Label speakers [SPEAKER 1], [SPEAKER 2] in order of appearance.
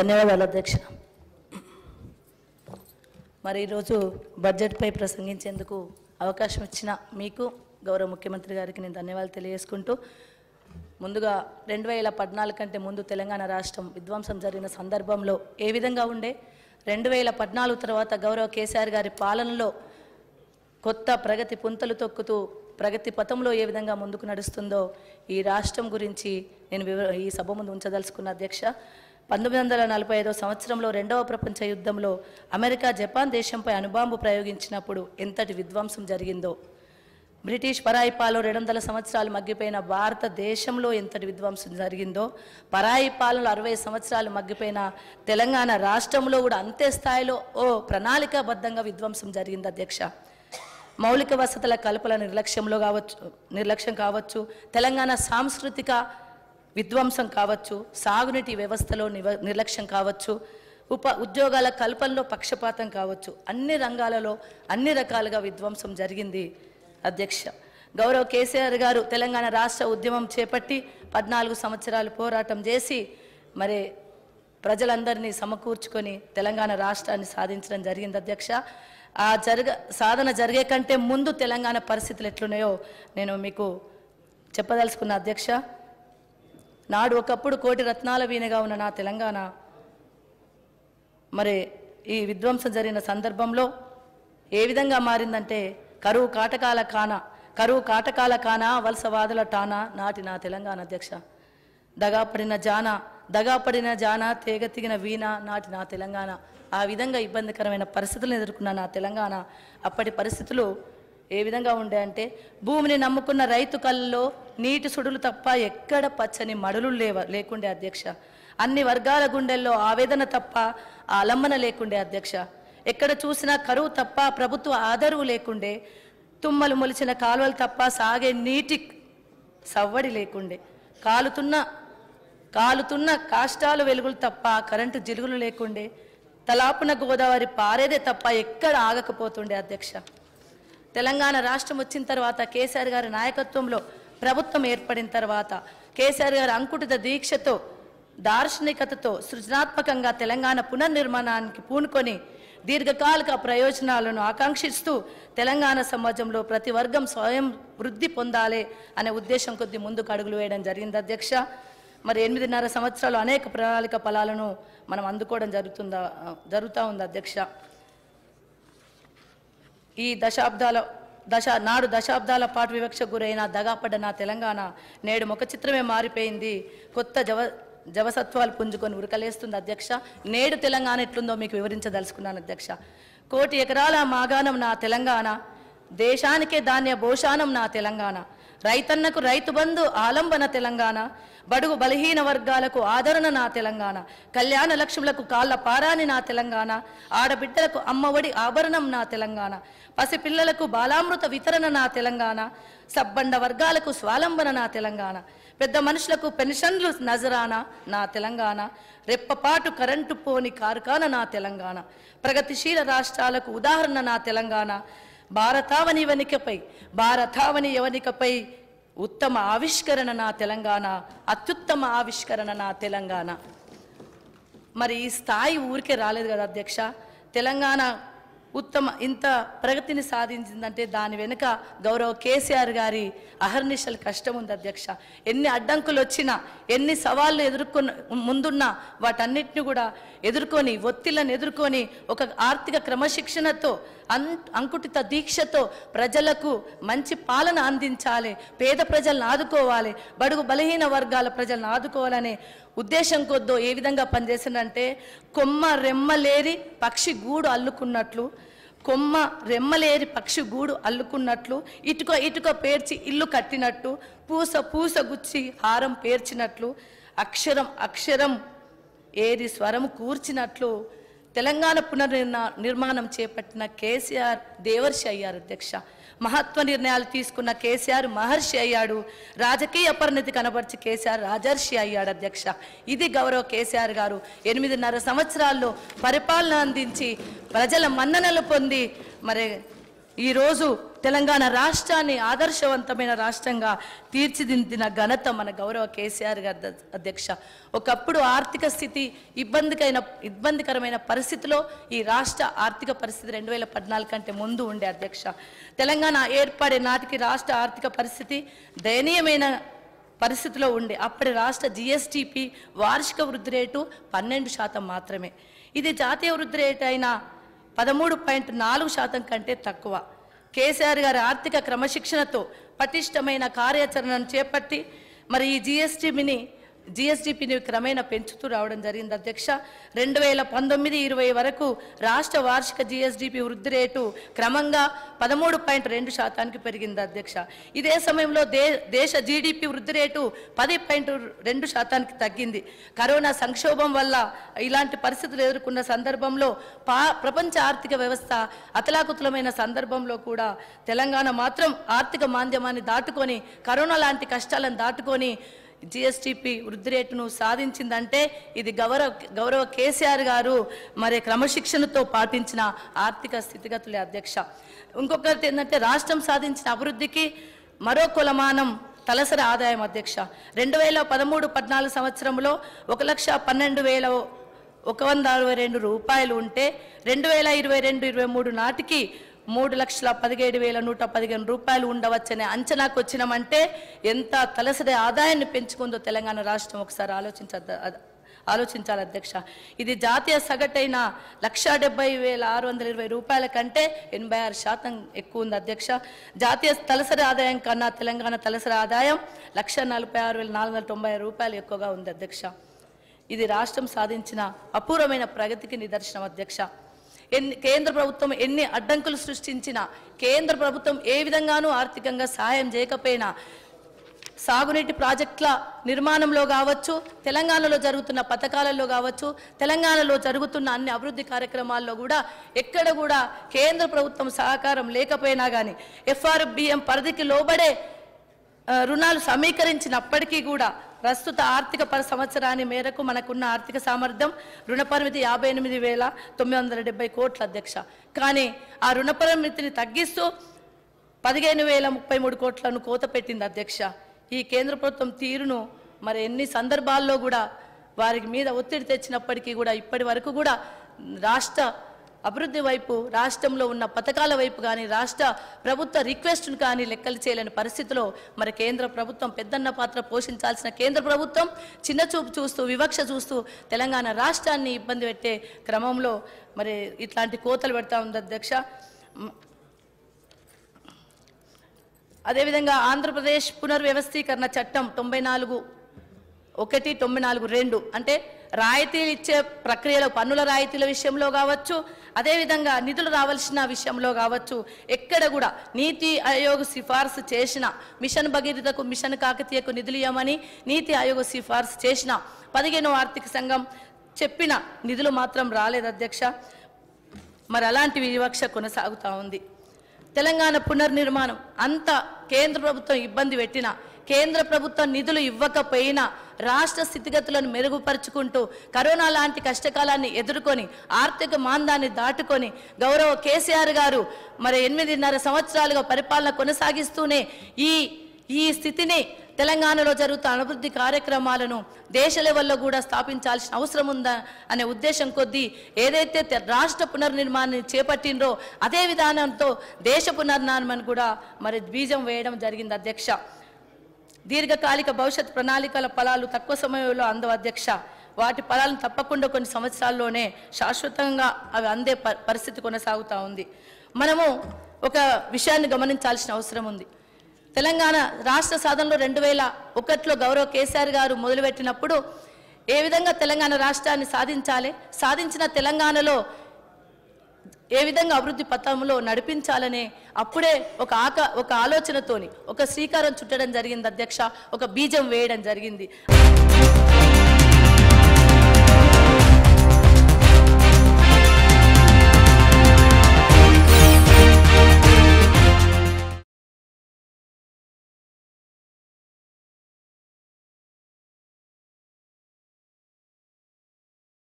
[SPEAKER 1] ధన్యవాదాలు అధ్యక్ష మరి ఈరోజు బడ్జెట్పై ప్రసంగించేందుకు అవకాశం ఇచ్చిన మీకు గౌరవ ముఖ్యమంత్రి గారికి నేను ధన్యవాదాలు తెలియజేసుకుంటూ ముందుగా రెండు వేల పద్నాలుగు కంటే ముందు తెలంగాణ రాష్ట్రం విధ్వంసం జరిగిన సందర్భంలో ఏ విధంగా ఉండే రెండు వేల పద్నాలుగు తర్వాత గౌరవ కేసీఆర్ గారి పాలనలో కొత్త ప్రగతి పుంతలు తొక్కుతూ ప్రగతి పథంలో ఏ విధంగా ముందుకు నడుస్తుందో ఈ రాష్ట్రం గురించి నేను ఈ సభ ముందు ఉంచదలుచుకున్న అధ్యక్ష పంతొమ్మిది వందల నలభై ఐదో సంవత్సరంలో రెండవ ప్రపంచ యుద్ధంలో అమెరికా జపాన్ దేశంపై అణుబాంబు ప్రయోగించినప్పుడు ఎంతటి విధ్వంసం జరిగిందో బ్రిటిష్ పరాయి పాలన రెండు వందల సంవత్సరాలు మగ్గిపోయిన భారతదేశంలో ఎంతటి విధ్వంసం జరిగిందో పరాయి పాలన అరవై సంవత్సరాలు మగ్గిపోయిన తెలంగాణ రాష్ట్రంలో కూడా అంతే స్థాయిలో ఓ ప్రణాళికాబద్ధంగా విధ్వంసం జరిగింది అధ్యక్ష మౌలిక వసతుల కల్పన నిర్లక్ష్యంలో కావచ్చు నిర్లక్ష్యం కావచ్చు తెలంగాణ సాంస్కృతిక విధ్వంసం కావచ్చు సాగునీటి వ్యవస్థలో నిర్లక్ష్యం కావచ్చు ఉప ఉద్యోగాల కల్పనలో పక్షపాతం కావచ్చు అన్ని రంగాలలో అన్ని రకాలుగా విధ్వంసం జరిగింది అధ్యక్ష గౌరవ్ కేసీఆర్ గారు తెలంగాణ రాష్ట్ర ఉద్యమం చేపట్టి పద్నాలుగు సంవత్సరాలు పోరాటం చేసి మరి ప్రజలందరినీ సమకూర్చుకొని తెలంగాణ రాష్ట్రాన్ని సాధించడం జరిగింది అధ్యక్ష ఆ జరగ సాధన జరిగే కంటే ముందు తెలంగాణ పరిస్థితులు ఎట్లున్నాయో నేను మీకు చెప్పదలుచుకున్న అధ్యక్ష నాడు ఒకప్పుడు కోటి రత్నాల వీణగా ఉన్న నా తెలంగాణ మరి ఈ విధ్వంసం జరిగిన సందర్భంలో ఏ విధంగా మారిందంటే కరువు కాటకాల కాన కరువు కాటకాల కాన వలసవాదుల టానా నాటి నా తెలంగాణ అధ్యక్ష దగాపడిన జాన దగాపడిన జాన తీగతిగిన వీణ నాటి నా తెలంగాణ ఆ విధంగా ఇబ్బందికరమైన పరిస్థితులను ఎదుర్కొన్న నా తెలంగాణ అప్పటి పరిస్థితులు ఏ విధంగా ఉండే అంటే భూమిని నమ్ముకున్న రైతు కళ్ళలో నీటి సుడులు తప్ప ఎక్కడ పచ్చని మడులు లేవ లేకుండే అధ్యక్ష అన్ని వర్గాల గుండెల్లో ఆవేదన తప్ప ఆలంబన లేకుండే అధ్యక్ష ఎక్కడ చూసినా కరువు తప్ప ప్రభుత్వ ఆదరువు లేకుండే తుమ్మలు మొలిచిన కాలువలు తప్ప సాగే నీటి సవ్వడి లేకుండే కాలుతున్న కాలుతున్న కాష్టాలు వెలుగులు తప్ప కరెంటు జిలుగులు లేకుండే తలాపున గోదావరి పారేదే తప్ప ఎక్కడ ఆగకపోతుండే అధ్యక్ష తెలంగాణ రాష్ట్రం వచ్చిన తర్వాత కేసీఆర్ గారి నాయకత్వంలో ప్రభుత్వం ఏర్పడిన తర్వాత కేసీఆర్ గారి అంకుటిత దీక్షతో దార్శనికతతో సృజనాత్మకంగా తెలంగాణ పునర్నిర్మాణానికి పూనుకొని దీర్ఘకాలిక ప్రయోజనాలను ఆకాంక్షిస్తూ తెలంగాణ సమాజంలో ప్రతి వర్గం స్వయం వృద్ధి పొందాలి అనే ఉద్దేశం కొద్ది ముందుకు అడుగులు వేయడం జరిగింది అధ్యక్ష మరి ఎనిమిదిన్నర సంవత్సరాలు అనేక ప్రణాళిక ఫలాలను మనం అందుకోవడం జరుగుతుందా జరుగుతూ ఉంది అధ్యక్ష ఈ దశాబ్దాల దశ నాడు దశాబ్దాల పాటు వివక్షకు గురైన దగాపడ్డ నా తెలంగాణ నేడు ముఖ చిత్రమే మారిపోయింది కొత్త జవ జవసత్వాలు పుంజుకొని ఉరకలేస్తుంది అధ్యక్ష నేడు తెలంగాణ ఎట్లుందో మీకు వివరించదలుచుకున్నాను అధ్యక్ష కోటి ఎకరాల మాగాణం నా తెలంగాణ దేశానికే ధాన్య భోషానం నా తెలంగాణ రైతన్నకు రైతు బంధు ఆలంబన తెలంగాణ బడుగు బలహీన వర్గాలకు ఆదరణ నా తెలంగాణ కళ్యాణ లక్ష్ములకు కాళ్ళ పారాని నా తెలంగాణ ఆడబిడ్డలకు అమ్మఒడి ఆభరణం నా తెలంగాణ పసిపిల్లలకు బాలామృత వితరణ నా తెలంగాణ సబ్బండ వర్గాలకు స్వాలంబన నా తెలంగాణ పెద్ద మనుషులకు పెన్షన్లు నజరాన నా తెలంగాణ రెప్పపాటు కరెంటు పోని కార్ఖాన నా తెలంగాణ ప్రగతిశీల రాష్ట్రాలకు ఉదాహరణ నా తెలంగాణ భారతావని వనికపై భారతావని యవనికపై ఉత్తమ ఆవిష్కరణ నా తెలంగాణ అత్యుత్తమ ఆవిష్కరణ నా తెలంగాణ మరి ఈ స్థాయి ఊరికే రాలేదు కదా అధ్యక్ష తెలంగాణ ఉత్తమ ఇంత ప్రగతిని సాధించిందంటే దాని వెనుక గౌరవ కేసీఆర్ గారి అహర్నిశలు కష్టం ఉంది అధ్యక్ష ఎన్ని అడ్డంకులు వచ్చినా ఎన్ని సవాళ్ళు ఎదుర్కొన్న ముందున్నా వాటన్నిటిని కూడా ఎదుర్కొని ఒత్తిళ్ళను ఎదుర్కొని ఒక ఆర్థిక క్రమశిక్షణతో అం అంకుటిత దీక్షతో ప్రజలకు మంచి పాలన అందించాలి పేద ప్రజలను ఆదుకోవాలి బడుగు బలహీన వర్గాల ప్రజలను ఆదుకోవాలనే ఉద్దేశం కొద్దో ఏ విధంగా పనిచేసిందంటే కొమ్మ రెమ్మలేరి పక్షి గూడు అల్లుకున్నట్లు కొమ్మ రెమ్మలేరి పక్షి గూడు అల్లుకున్నట్లు ఇటుక ఇటుక పేర్చి ఇల్లు కట్టినట్టు పూస పూస గుచ్చి హారం పేర్చినట్లు అక్షరం అక్షరం ఏరి స్వరం కూర్చినట్లు తెలంగాణ పునర్నిర్మా నిర్మాణం చేపట్టిన కేసీఆర్ దేవర్షి అయ్యారు అధ్యక్ష మహత్వ నిర్ణయాలు తీసుకున్న కేసీఆర్ మహర్షి అయ్యాడు రాజకీయ పరిణితి కనబరిచి కేసీఆర్ రాజర్షి అయ్యాడు అధ్యక్ష ఇది గౌరవ కేసీఆర్ గారు ఎనిమిదిన్నర సంవత్సరాల్లో పరిపాలన అందించి ప్రజల మన్ననలు పొంది మరి ఈరోజు తెలంగాణ రాష్ట్రాన్ని ఆదర్శవంతమైన రాష్ట్రంగా తీర్చిదిద్దిన ఘనత మన గౌరవ కేసీఆర్ గారి అధ్యక్ష ఒకప్పుడు ఆర్థిక స్థితి ఇబ్బందికైన ఇబ్బందికరమైన పరిస్థితిలో ఈ రాష్ట్ర ఆర్థిక పరిస్థితి రెండు వేల పద్నాలుగు కంటే ముందు ఉండే అధ్యక్ష తెలంగాణ ఏర్పడే నాటికి రాష్ట్ర ఆర్థిక పరిస్థితి దయనీయమైన పరిస్థితిలో ఉండే అప్పటి రాష్ట్ర జిఎస్టిపి వార్షిక వృద్ధి రేటు పన్నెండు శాతం మాత్రమే ఇది జాతీయ వృద్ధి రేటు అయిన పదమూడు పాయింట్ నాలుగు శాతం కంటే తక్కువ కేసీఆర్ గారి ఆర్థిక క్రమశిక్షణతో పటిష్టమైన కార్యాచరణను చేపట్టి మరి ఈ జీఎస్టీ మిని జిఎస్డిపిని క్రమేణా పెంచుతూ రావడం జరిగింది అధ్యక్ష రెండు వేల పంతొమ్మిది ఇరవై వరకు రాష్ట్ర వార్షిక జిఎస్డిపి వృద్ధి రేటు క్రమంగా పదమూడు పాయింట్ రెండు శాతానికి పెరిగింది అధ్యక్ష ఇదే సమయంలో దే దేశ జీడిపి వృద్ధి రేటు పది పాయింట్ రెండు శాతానికి తగ్గింది కరోనా సంక్షోభం వల్ల ఇలాంటి పరిస్థితులు ఎదుర్కొన్న సందర్భంలో పా ప్రపంచ ఆర్థిక వ్యవస్థ అతలాకుతలమైన సందర్భంలో కూడా తెలంగాణ మాత్రం ఆర్థిక మాంద్యమాన్ని దాటుకొని కరోనా లాంటి కష్టాలను దాటుకొని జిఎస్టిపి వృద్ధి రేటును సాధించిందంటే ఇది గౌరవ గౌరవ కేసీఆర్ గారు మరి క్రమశిక్షణతో పాటించిన ఆర్థిక స్థితిగతులే అధ్యక్ష ఇంకొకటి ఏంటంటే రాష్ట్రం సాధించిన అభివృద్ధికి మరో కులమానం తలసరి ఆదాయం అధ్యక్ష రెండు వేల పదమూడు పద్నాలుగు సంవత్సరంలో ఒక లక్ష పన్నెండు వేల ఒక వంద అరవై రెండు రూపాయలు ఉంటే రెండు వేల ఇరవై రెండు ఇరవై మూడు నాటికి మూడు లక్షల పదిహేడు వేల నూట పదిహేను రూపాయలు ఉండవచ్చనే అంచనాకు వచ్చినామంటే ఎంత తలసరి ఆదాయాన్ని పెంచుకుందో తెలంగాణ రాష్ట్రం ఒకసారి ఆలోచించ ఆలోచించాలి అధ్యక్ష ఇది జాతీయ సగటైన లక్ష డెబ్బై వేల ఆరు వందల ఇరవై రూపాయల కంటే ఎనభై ఆరు శాతం ఎక్కువ ఉంది అధ్యక్ష జాతీయ తలసరి ఆదాయం కన్నా తెలంగాణ తలసరి ఆదాయం లక్ష నలభై ఆరు వేల నాలుగు వందల తొంభై రూపాయలు ఎక్కువగా ఉంది అధ్యక్ష ఇది రాష్ట్రం సాధించిన అపూర్వమైన ప్రగతికి నిదర్శనం అధ్యక్ష ఎన్ని కేంద్ర ప్రభుత్వం ఎన్ని అడ్డంకులు సృష్టించినా కేంద్ర ప్రభుత్వం ఏ విధంగానూ ఆర్థికంగా సహాయం చేయకపోయినా సాగునీటి ప్రాజెక్టుల నిర్మాణంలో కావచ్చు తెలంగాణలో జరుగుతున్న పథకాలలో కావచ్చు తెలంగాణలో జరుగుతున్న అన్ని అభివృద్ధి కార్యక్రమాల్లో కూడా ఎక్కడ కూడా కేంద్ర ప్రభుత్వం సహకారం లేకపోయినా కానీ ఎఫ్ఆర్బిఎం పరిధికి లోబడే రుణాలు సమీకరించినప్పటికీ కూడా ప్రస్తుత ఆర్థిక పరి సంవత్సరాన్ని మేరకు మనకున్న ఆర్థిక సామర్థ్యం రుణ పరిమితి యాభై ఎనిమిది వేల తొమ్మిది వందల డెబ్బై కోట్ల అధ్యక్ష కానీ ఆ రుణ పరిమితిని తగ్గిస్తూ పదిహేను వేల ముప్పై మూడు కోట్లను కోత పెట్టింది అధ్యక్ష ఈ కేంద్ర ప్రభుత్వం తీరును మరి ఎన్ని సందర్భాల్లో కూడా వారికి మీద ఒత్తిడి తెచ్చినప్పటికీ కూడా ఇప్పటి వరకు కూడా రాష్ట్ర అభివృద్ధి వైపు రాష్ట్రంలో ఉన్న పథకాల వైపు కానీ రాష్ట్ర ప్రభుత్వ రిక్వెస్ట్ను కానీ లెక్కలు చేయలేని పరిస్థితిలో మరి కేంద్ర ప్రభుత్వం పెద్దన్న పాత్ర పోషించాల్సిన కేంద్ర ప్రభుత్వం చిన్న చూపు చూస్తూ వివక్ష చూస్తూ తెలంగాణ రాష్ట్రాన్ని ఇబ్బంది పెట్టే క్రమంలో మరి ఇట్లాంటి కోతలు పెడతా ఉంది అధ్యక్ష అదేవిధంగా ఆంధ్రప్రదేశ్ పునర్వ్యవస్థీకరణ చట్టం తొంభై నాలుగు ఒకటి తొంభై నాలుగు రెండు అంటే రాయితీలు ఇచ్చే ప్రక్రియలో పన్నుల రాయితీల విషయంలో కావచ్చు అదేవిధంగా నిధులు రావాల్సిన విషయంలో కావచ్చు ఎక్కడ కూడా నీతి ఆయోగ్ సిఫార్సు చేసిన మిషన్ భగీరథకు మిషన్ కాకతీయకు నిధులు ఇవ్వమని నీతి ఆయోగ్ సిఫార్సు చేసిన పదిహేను ఆర్థిక సంఘం చెప్పిన నిధులు మాత్రం రాలేదు అధ్యక్ష మరి అలాంటి వివక్ష కొనసాగుతూ ఉంది తెలంగాణ పునర్నిర్మాణం అంత కేంద్ర ప్రభుత్వం ఇబ్బంది పెట్టినా కేంద్ర ప్రభుత్వం నిధులు ఇవ్వకపోయినా రాష్ట్ర స్థితిగతులను మెరుగుపరుచుకుంటూ కరోనా లాంటి కష్టకాలాన్ని ఎదుర్కొని ఆర్థిక మాందాన్ని దాటుకొని గౌరవ కేసీఆర్ గారు మరి ఎనిమిదిన్నర సంవత్సరాలుగా పరిపాలన కొనసాగిస్తూనే ఈ ఈ స్థితిని తెలంగాణలో జరుగుతున్న అభివృద్ధి కార్యక్రమాలను దేశ లెవెల్లో కూడా స్థాపించాల్సిన అవసరం ఉందా అనే ఉద్దేశం కొద్దీ ఏదైతే రాష్ట్ర పునర్నిర్మాణాన్ని చేపట్టినరో అదే విధానంతో దేశ పునర్నిర్మాణం కూడా మరి బీజం వేయడం జరిగింది అధ్యక్ష దీర్ఘకాలిక భవిష్యత్ ప్రణాళికల ఫలాలు తక్కువ సమయంలో అందవు అధ్యక్ష వాటి ఫలాలను తప్పకుండా కొన్ని సంవత్సరాల్లోనే శాశ్వతంగా అవి అందే పరిస్థితి కొనసాగుతూ ఉంది మనము ఒక విషయాన్ని గమనించాల్సిన అవసరం ఉంది తెలంగాణ రాష్ట్ర సాధనలో రెండు వేల ఒకటిలో గౌరవ కేసీఆర్ గారు మొదలుపెట్టినప్పుడు ఏ విధంగా తెలంగాణ రాష్ట్రాన్ని సాధించాలి సాధించిన తెలంగాణలో ఏ విధంగా అభివృద్ధి పథంలో నడిపించాలనే అప్పుడే ఒక ఆక ఒక ఆలోచనతోని ఒక శ్రీకారం చుట్టడం జరిగింది అధ్యక్ష ఒక బీజం వేయడం జరిగింది